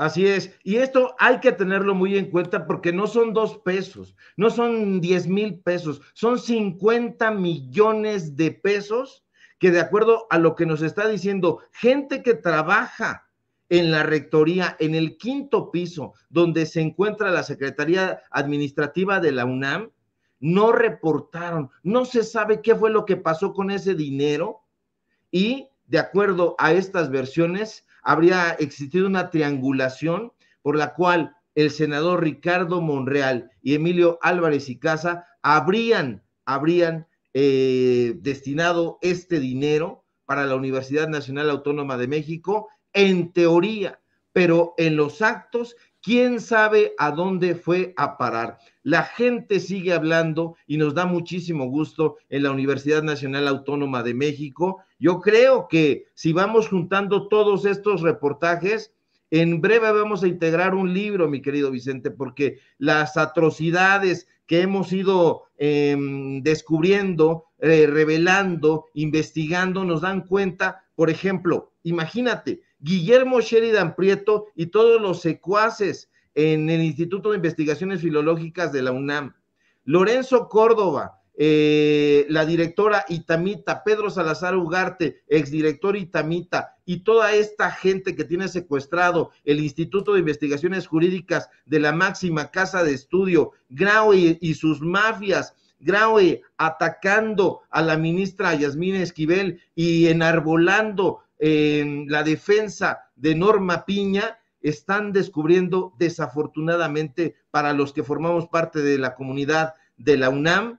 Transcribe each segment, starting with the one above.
Así es. Y esto hay que tenerlo muy en cuenta porque no son dos pesos, no son diez mil pesos, son cincuenta millones de pesos que de acuerdo a lo que nos está diciendo gente que trabaja en la rectoría, en el quinto piso, donde se encuentra la Secretaría Administrativa de la UNAM, no reportaron, no se sabe qué fue lo que pasó con ese dinero y de acuerdo a estas versiones, habría existido una triangulación por la cual el senador Ricardo Monreal y Emilio Álvarez y Casa habrían, habrían eh, destinado este dinero para la Universidad Nacional Autónoma de México, en teoría, pero en los actos ¿Quién sabe a dónde fue a parar? La gente sigue hablando y nos da muchísimo gusto en la Universidad Nacional Autónoma de México. Yo creo que si vamos juntando todos estos reportajes, en breve vamos a integrar un libro, mi querido Vicente, porque las atrocidades que hemos ido em, descubriendo, eh, revelando, investigando, nos dan cuenta, por ejemplo, imagínate, Guillermo Sheridan Prieto y todos los secuaces en el Instituto de Investigaciones Filológicas de la UNAM. Lorenzo Córdoba, eh, la directora Itamita, Pedro Salazar Ugarte, exdirector Itamita, y toda esta gente que tiene secuestrado el Instituto de Investigaciones Jurídicas de la máxima casa de estudio, Graue y sus mafias, Graue atacando a la ministra Yasmina Esquivel y enarbolando en la defensa de Norma Piña están descubriendo desafortunadamente para los que formamos parte de la comunidad de la UNAM,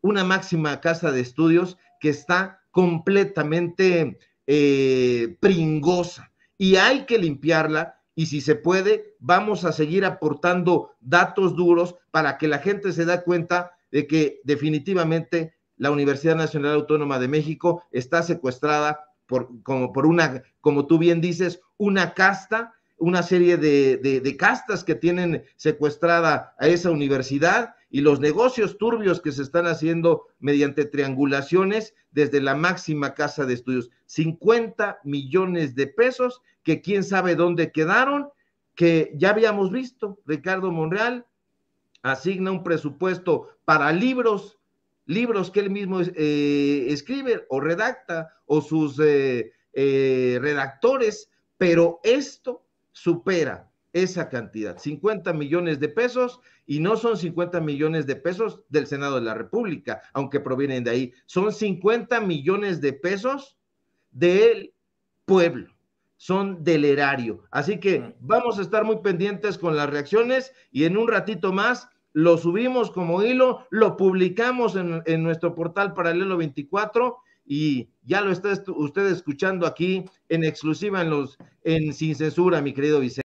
una máxima casa de estudios que está completamente eh, pringosa y hay que limpiarla y si se puede, vamos a seguir aportando datos duros para que la gente se da cuenta de que definitivamente la Universidad Nacional Autónoma de México está secuestrada como por una, como tú bien dices, una casta, una serie de, de castas que tienen secuestrada a esa universidad y los negocios turbios que se están haciendo mediante triangulaciones desde la máxima casa de estudios. 50 millones de pesos que quién sabe dónde quedaron, que ya habíamos visto. Ricardo Monreal asigna un presupuesto para libros libros que él mismo eh, escribe o redacta o sus eh, eh, redactores, pero esto supera esa cantidad, 50 millones de pesos, y no son 50 millones de pesos del Senado de la República, aunque provienen de ahí, son 50 millones de pesos del pueblo, son del erario. Así que mm. vamos a estar muy pendientes con las reacciones y en un ratito más lo subimos como hilo, lo publicamos en, en nuestro portal Paralelo 24 y ya lo está usted escuchando aquí en exclusiva en los en Sin Censura, mi querido Vicente.